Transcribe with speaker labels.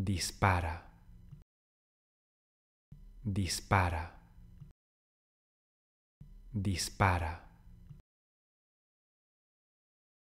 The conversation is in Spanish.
Speaker 1: dispara, dispara, dispara.